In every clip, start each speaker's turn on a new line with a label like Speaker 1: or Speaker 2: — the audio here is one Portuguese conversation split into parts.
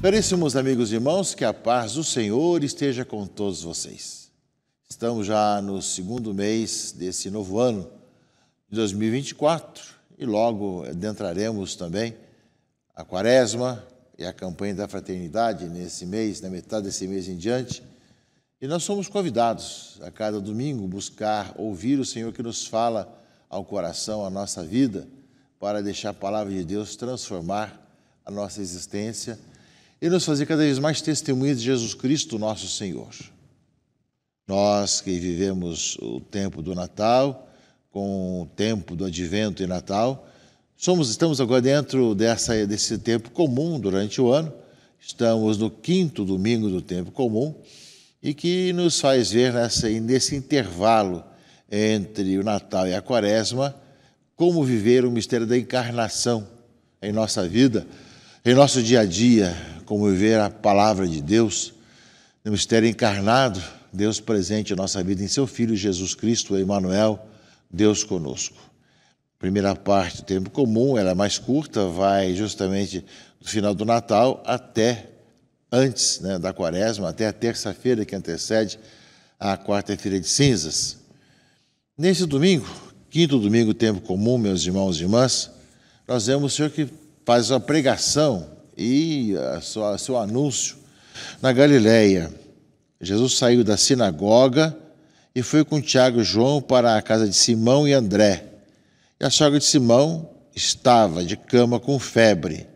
Speaker 1: Caríssimos amigos e irmãos, que a paz do Senhor esteja com todos vocês. Estamos já no segundo mês desse novo ano de 2024 e logo adentraremos também a quaresma e a campanha da fraternidade nesse mês, na metade desse mês em diante. E nós somos convidados a cada domingo buscar ouvir o Senhor que nos fala ao coração, à nossa vida, para deixar a palavra de Deus transformar a nossa existência e nos fazer cada vez mais testemunhas de Jesus Cristo, nosso Senhor. Nós que vivemos o tempo do Natal, com o tempo do Advento e Natal, somos estamos agora dentro dessa, desse tempo comum durante o ano, estamos no quinto domingo do tempo comum e que nos faz ver nessa, nesse intervalo entre o Natal e a Quaresma como viver o mistério da encarnação em nossa vida em nosso dia a dia, como viver a palavra de Deus, no mistério encarnado, Deus presente em nossa vida em seu Filho Jesus Cristo, Emmanuel, Deus conosco. primeira parte do tempo comum, ela é mais curta, vai justamente do final do Natal até antes né, da quaresma, até a terça-feira que antecede a quarta-feira de cinzas. Nesse domingo, quinto domingo, tempo comum, meus irmãos e irmãs, nós vemos o Senhor que faz uma pregação e eh, sua, seu anúncio na Galiléia. Jesus saiu da sinagoga e foi com Tiago e João para a casa de Simão e André. E a sogra de Simão estava de cama com febre.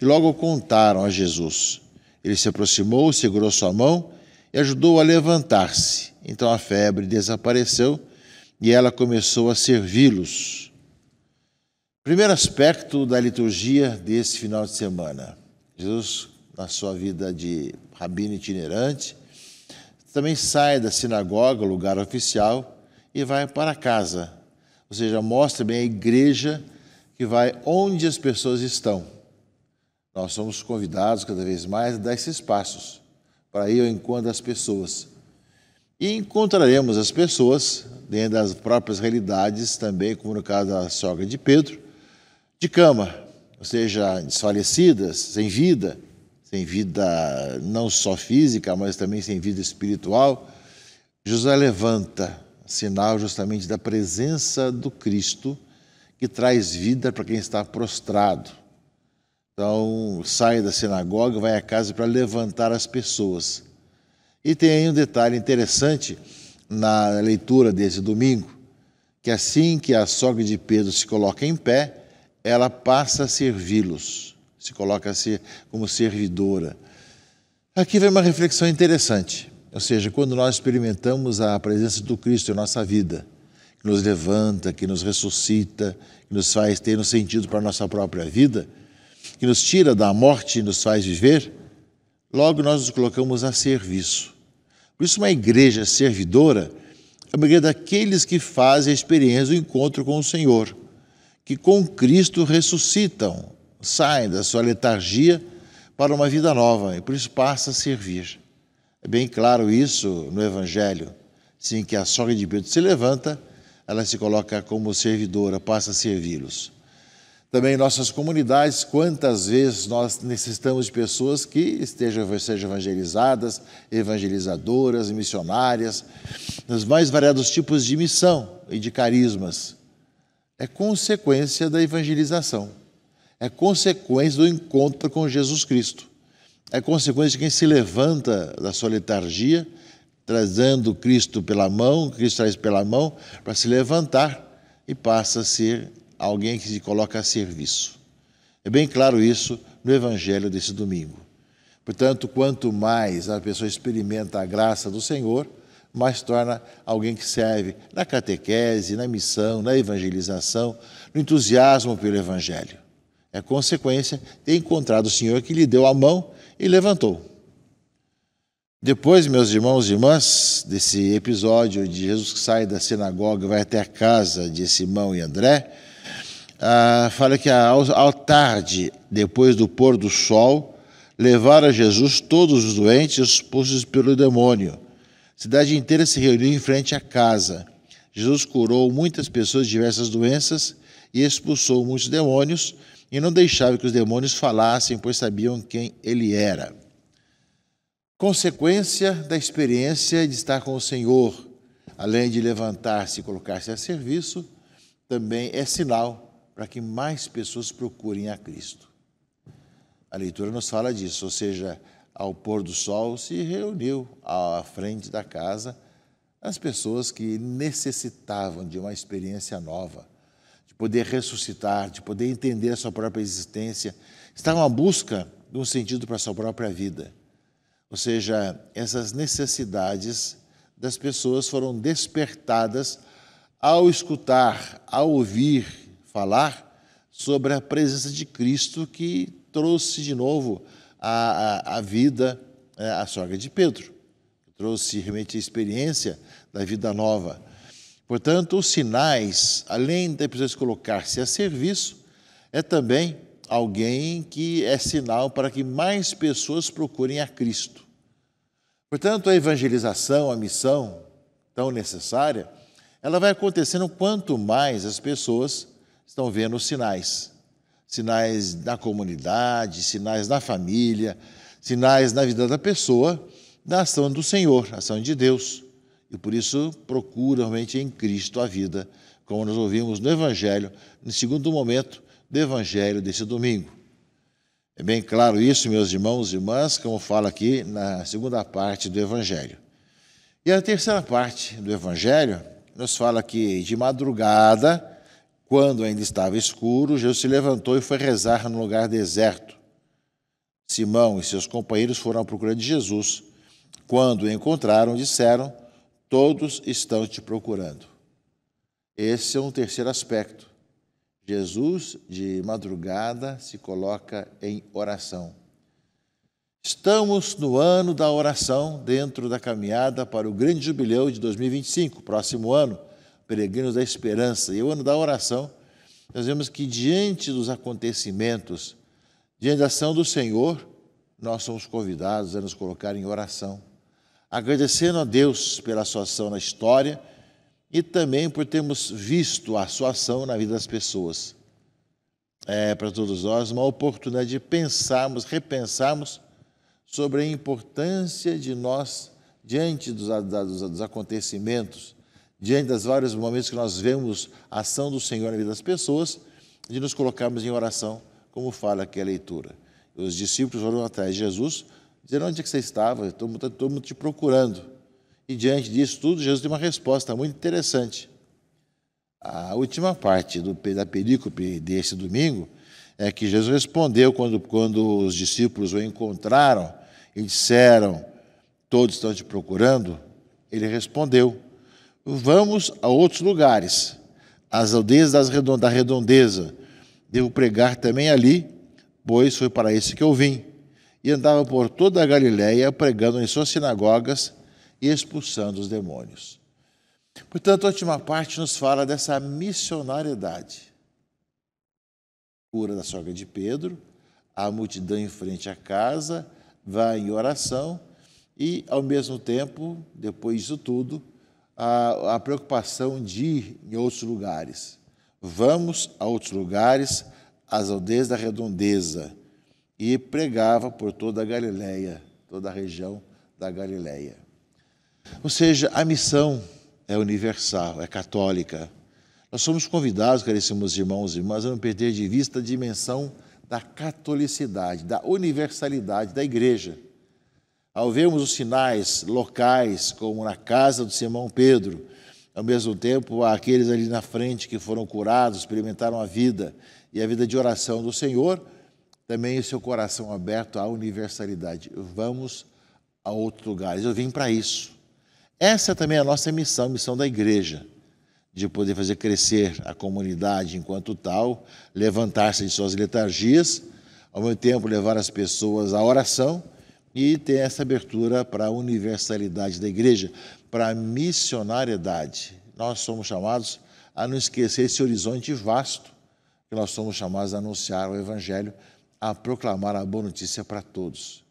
Speaker 1: E logo contaram a Jesus. Ele se aproximou, segurou sua mão e ajudou a levantar-se. Então a febre desapareceu e ela começou a servi-los. Primeiro aspecto da liturgia desse final de semana. Jesus, na sua vida de rabino itinerante, também sai da sinagoga, lugar oficial, e vai para casa. Ou seja, mostra bem a igreja que vai onde as pessoas estão. Nós somos convidados cada vez mais a dar esses passos para ir ao encontro das pessoas. E encontraremos as pessoas dentro das próprias realidades também, como no caso da sogra de Pedro, de cama, ou seja, desfalecidas, sem vida, sem vida não só física, mas também sem vida espiritual, José levanta, sinal justamente da presença do Cristo que traz vida para quem está prostrado. Então, sai da sinagoga, vai à casa para levantar as pessoas. E tem um detalhe interessante na leitura desse domingo, que assim que a sogra de Pedro se coloca em pé, ela passa a servi-los, se coloca como servidora. Aqui vem uma reflexão interessante, ou seja, quando nós experimentamos a presença do Cristo em nossa vida, que nos levanta, que nos ressuscita, que nos faz ter um sentido para a nossa própria vida, que nos tira da morte e nos faz viver, logo nós nos colocamos a serviço. Por isso, uma igreja servidora é uma igreja daqueles que fazem a experiência do encontro com o Senhor que com Cristo ressuscitam, saem da sua letargia para uma vida nova e por isso passa a servir. É bem claro isso no Evangelho, sim, que a sogra de Pedro se levanta, ela se coloca como servidora, passa a servi-los. Também em nossas comunidades, quantas vezes nós necessitamos de pessoas que estejam sejam evangelizadas, evangelizadoras, missionárias, nos mais variados tipos de missão e de carismas é consequência da evangelização, é consequência do encontro com Jesus Cristo, é consequência de quem se levanta da sua letargia, trazendo Cristo pela mão, Cristo traz pela mão, para se levantar e passa a ser alguém que se coloca a serviço. É bem claro isso no Evangelho desse domingo. Portanto, quanto mais a pessoa experimenta a graça do Senhor, mas torna alguém que serve na catequese, na missão, na evangelização, no entusiasmo pelo Evangelho. É consequência de encontrar o Senhor que lhe deu a mão e levantou. Depois, meus irmãos e irmãs, desse episódio de Jesus que sai da sinagoga e vai até a casa de Simão e André, ah, fala que à tarde, depois do pôr do sol, levaram a Jesus todos os doentes expulsos pelo demônio cidade inteira se reuniu em frente à casa. Jesus curou muitas pessoas de diversas doenças e expulsou muitos demônios, e não deixava que os demônios falassem, pois sabiam quem ele era. Consequência da experiência de estar com o Senhor, além de levantar-se e colocar-se a serviço, também é sinal para que mais pessoas procurem a Cristo. A leitura nos fala disso, ou seja, ao pôr do sol, se reuniu à frente da casa as pessoas que necessitavam de uma experiência nova, de poder ressuscitar, de poder entender a sua própria existência, estavam à busca de um sentido para a sua própria vida. Ou seja, essas necessidades das pessoas foram despertadas ao escutar, ao ouvir falar sobre a presença de Cristo que trouxe de novo a, a, a vida, é, a sogra de Pedro. Trouxe realmente a experiência da vida nova. Portanto, os sinais, além de pessoa colocar-se a serviço, é também alguém que é sinal para que mais pessoas procurem a Cristo. Portanto, a evangelização, a missão tão necessária, ela vai acontecendo quanto mais as pessoas estão vendo os sinais sinais da comunidade, sinais da família, sinais na vida da pessoa, da ação do Senhor, ação de Deus. E por isso procura realmente em Cristo a vida, como nós ouvimos no Evangelho, no segundo momento do Evangelho desse domingo. É bem claro isso, meus irmãos e irmãs, como fala aqui na segunda parte do Evangelho. E a terceira parte do Evangelho nos fala que de madrugada, quando ainda estava escuro, Jesus se levantou e foi rezar num lugar deserto. Simão e seus companheiros foram à procura de Jesus. Quando o encontraram, disseram: Todos estão te procurando. Esse é um terceiro aspecto. Jesus, de madrugada, se coloca em oração. Estamos no ano da oração, dentro da caminhada para o grande jubileu de 2025, próximo ano peregrinos da esperança. E o ano da oração, nós vemos que diante dos acontecimentos, diante da ação do Senhor, nós somos convidados a nos colocar em oração, agradecendo a Deus pela sua ação na história e também por termos visto a sua ação na vida das pessoas. É para todos nós uma oportunidade de pensarmos, repensarmos sobre a importância de nós diante dos, dos, dos acontecimentos diante dos vários momentos que nós vemos a ação do Senhor na vida das pessoas, de nos colocarmos em oração, como fala aqui a leitura. Os discípulos foram atrás de Jesus, dizendo onde é que você estava, todo mundo, todo mundo te procurando. E diante disso tudo, Jesus tem uma resposta muito interessante. A última parte do, da perícope desse domingo é que Jesus respondeu quando, quando os discípulos o encontraram e disseram: Todos estão te procurando. Ele respondeu: vamos a outros lugares, as aldeias redond da redondeza. Devo pregar também ali, pois foi para isso que eu vim. E andava por toda a Galiléia pregando em suas sinagogas e expulsando os demônios. Portanto, a última parte nos fala dessa missionariedade. Cura da sogra de Pedro, a multidão em frente à casa, vai em oração e, ao mesmo tempo, depois disso tudo, a, a preocupação de ir em outros lugares. Vamos a outros lugares, às aldeias da redondeza, e pregava por toda a Galileia, toda a região da Galileia. Ou seja, a missão é universal, é católica. Nós somos convidados, caríssimos irmãos e irmãs, a não perder de vista a dimensão da catolicidade, da universalidade da igreja ao vermos os sinais locais, como na casa do Simão Pedro, ao mesmo tempo, aqueles ali na frente que foram curados, experimentaram a vida e a vida de oração do Senhor, também o seu coração aberto à universalidade. Vamos a outros lugares. Eu vim para isso. Essa também é a nossa missão, a missão da igreja, de poder fazer crescer a comunidade enquanto tal, levantar-se de suas letargias, ao mesmo tempo levar as pessoas à oração e tem essa abertura para a universalidade da igreja, para a missionariedade. Nós somos chamados a não esquecer esse horizonte vasto que nós somos chamados a anunciar o Evangelho, a proclamar a boa notícia para todos.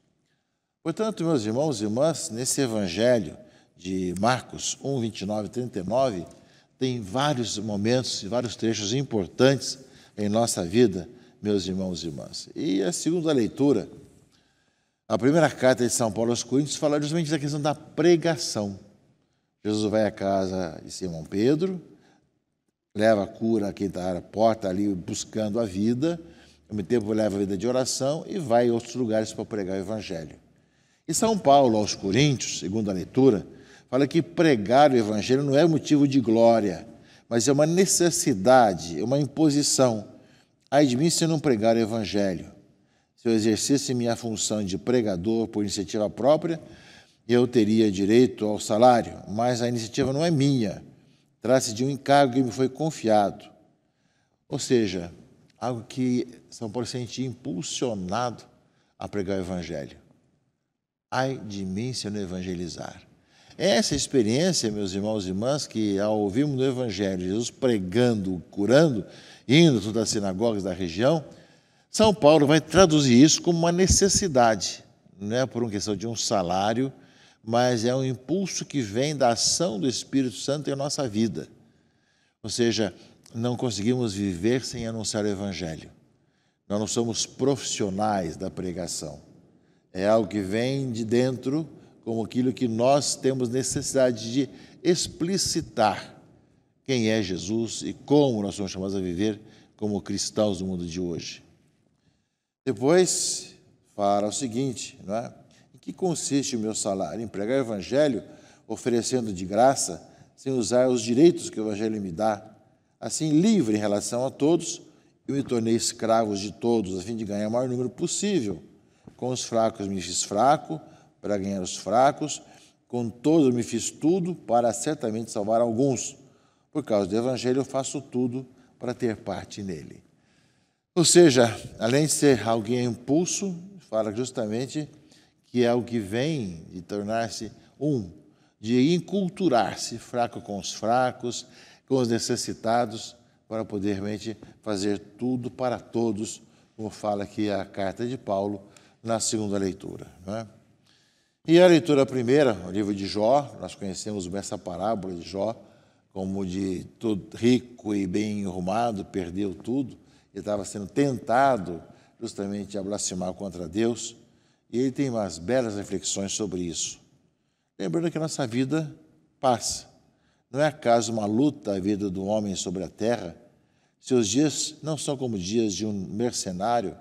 Speaker 1: Portanto, meus irmãos e irmãs, nesse Evangelho de Marcos 1, 29 e 39, tem vários momentos e vários trechos importantes em nossa vida, meus irmãos e irmãs. E a segunda leitura a primeira carta de São Paulo aos Coríntios fala justamente da questão da pregação. Jesus vai à casa de Simão Pedro, leva a cura a quem está à porta ali buscando a vida, ao mesmo tempo leva a vida de oração e vai a outros lugares para pregar o Evangelho. E São Paulo aos Coríntios, segundo a leitura, fala que pregar o Evangelho não é motivo de glória, mas é uma necessidade, é uma imposição. Ai de mim se não pregar o Evangelho se eu exercesse minha função de pregador por iniciativa própria, eu teria direito ao salário, mas a iniciativa não é minha. Trata-se de um encargo que me foi confiado. Ou seja, algo que São Paulo sentia impulsionado a pregar o Evangelho. Ai de mim se eu não evangelizar. É essa experiência, meus irmãos e irmãs, que ao ouvirmos o Evangelho, Jesus pregando, curando, indo todas as sinagogas da região, são Paulo vai traduzir isso como uma necessidade, não é por uma questão de um salário, mas é um impulso que vem da ação do Espírito Santo em nossa vida. Ou seja, não conseguimos viver sem anunciar o Evangelho. Nós não somos profissionais da pregação. É algo que vem de dentro, como aquilo que nós temos necessidade de explicitar quem é Jesus e como nós somos chamados a viver como cristãos do mundo de hoje. Depois fala o seguinte, não é? Em que consiste o meu salário? Empregar o evangelho, oferecendo de graça, sem usar os direitos que o evangelho me dá, assim livre em relação a todos, eu me tornei escravo de todos, a fim de ganhar o maior número possível. Com os fracos me fiz fraco, para ganhar os fracos, com todos me fiz tudo para certamente salvar alguns. Por causa do Evangelho, eu faço tudo para ter parte nele. Ou seja, além de ser alguém impulso, fala justamente que é o que vem de tornar-se um, de enculturar-se fraco com os fracos, com os necessitados, para poder realmente fazer tudo para todos, como fala aqui a carta de Paulo na segunda leitura. É? E a leitura primeira, o livro de Jó, nós conhecemos essa parábola de Jó, como de todo rico e bem arrumado, perdeu tudo ele estava sendo tentado justamente a blasfemar contra Deus. E ele tem umas belas reflexões sobre isso. Lembrando que a nossa vida passa. Não é acaso uma luta a vida do homem sobre a terra? Seus dias não são como dias de um mercenário,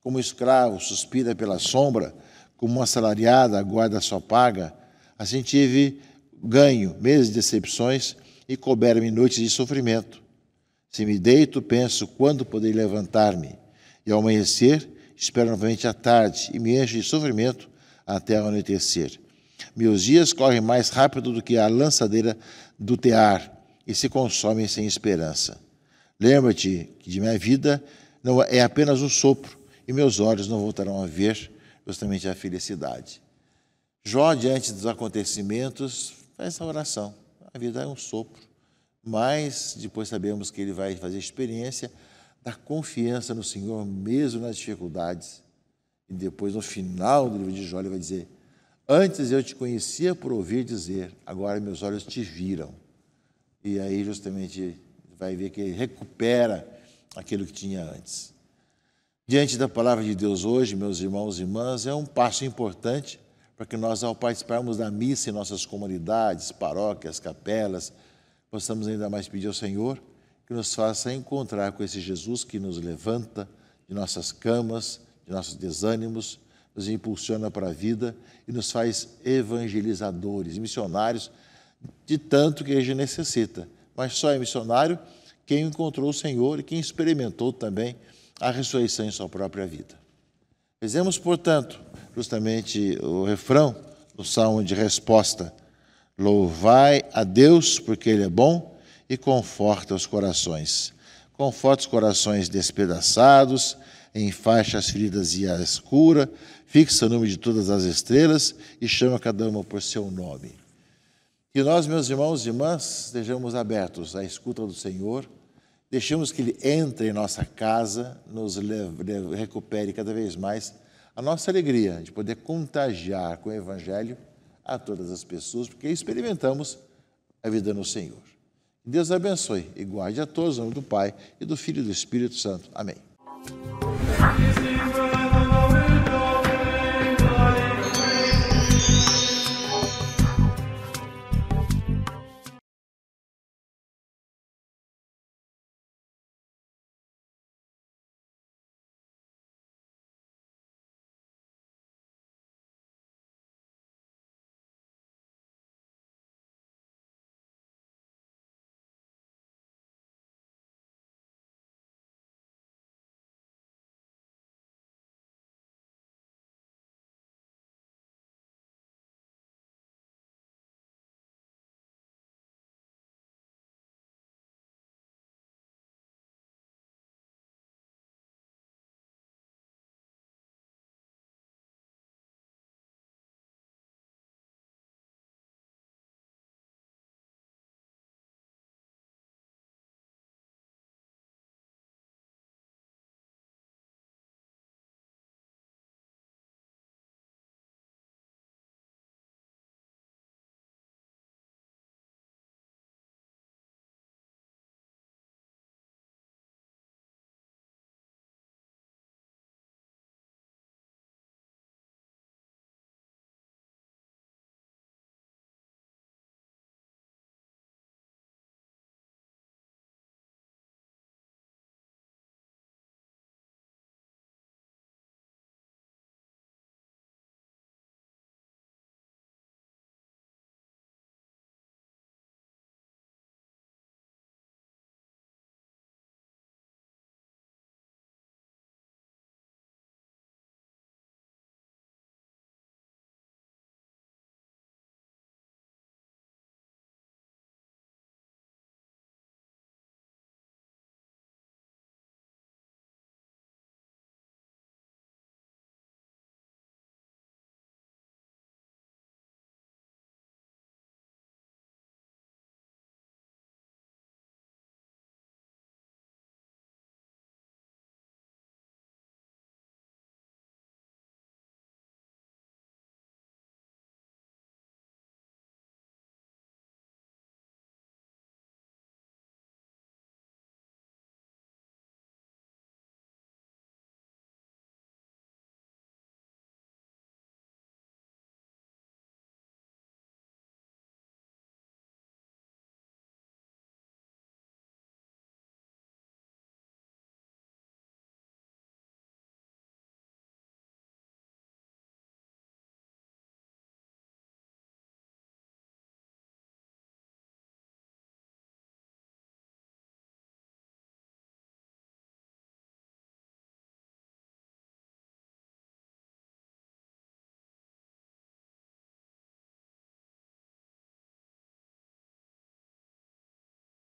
Speaker 1: como escravo suspira pela sombra, como uma assalariada aguarda a sua paga. Assim tive ganho, meses de decepções e couberam noites de sofrimento. Se me deito, penso quando poderei levantar-me, e ao amanhecer, espero novamente a tarde e me encho de sofrimento até ao anoitecer. Meus dias correm mais rápido do que a lançadeira do tear e se consomem sem esperança. Lembra-te que de minha vida não é apenas um sopro e meus olhos não voltarão a ver justamente a felicidade. Jó, diante dos acontecimentos, faz essa oração. A vida é um sopro mas depois sabemos que ele vai fazer experiência da confiança no Senhor, mesmo nas dificuldades. E depois, no final do livro de Jó, ele vai dizer: Antes eu te conhecia por ouvir dizer, agora meus olhos te viram. E aí, justamente, vai ver que ele recupera aquilo que tinha antes. Diante da palavra de Deus hoje, meus irmãos e irmãs, é um passo importante para que nós, ao participarmos da missa em nossas comunidades, paróquias, capelas, possamos ainda mais pedir ao Senhor que nos faça encontrar com esse Jesus que nos levanta de nossas camas, de nossos desânimos, nos impulsiona para a vida e nos faz evangelizadores, missionários de tanto que a gente necessita. Mas só é missionário quem encontrou o Senhor e quem experimentou também a ressurreição em sua própria vida. Fizemos, portanto, justamente o refrão do salmo de resposta. Louvai a Deus, porque Ele é bom e conforta os corações. Conforta os corações despedaçados, enfaixa as feridas e as cura, fixa o nome de todas as estrelas e chama cada uma por seu nome. Que nós, meus irmãos e irmãs, estejamos abertos à escuta do Senhor, deixemos que Ele entre em nossa casa, nos recupere cada vez mais a nossa alegria de poder contagiar com o Evangelho a todas as pessoas, porque experimentamos a vida no Senhor. Deus abençoe e guarde a todos, em nome do Pai e do Filho e do Espírito Santo. Amém.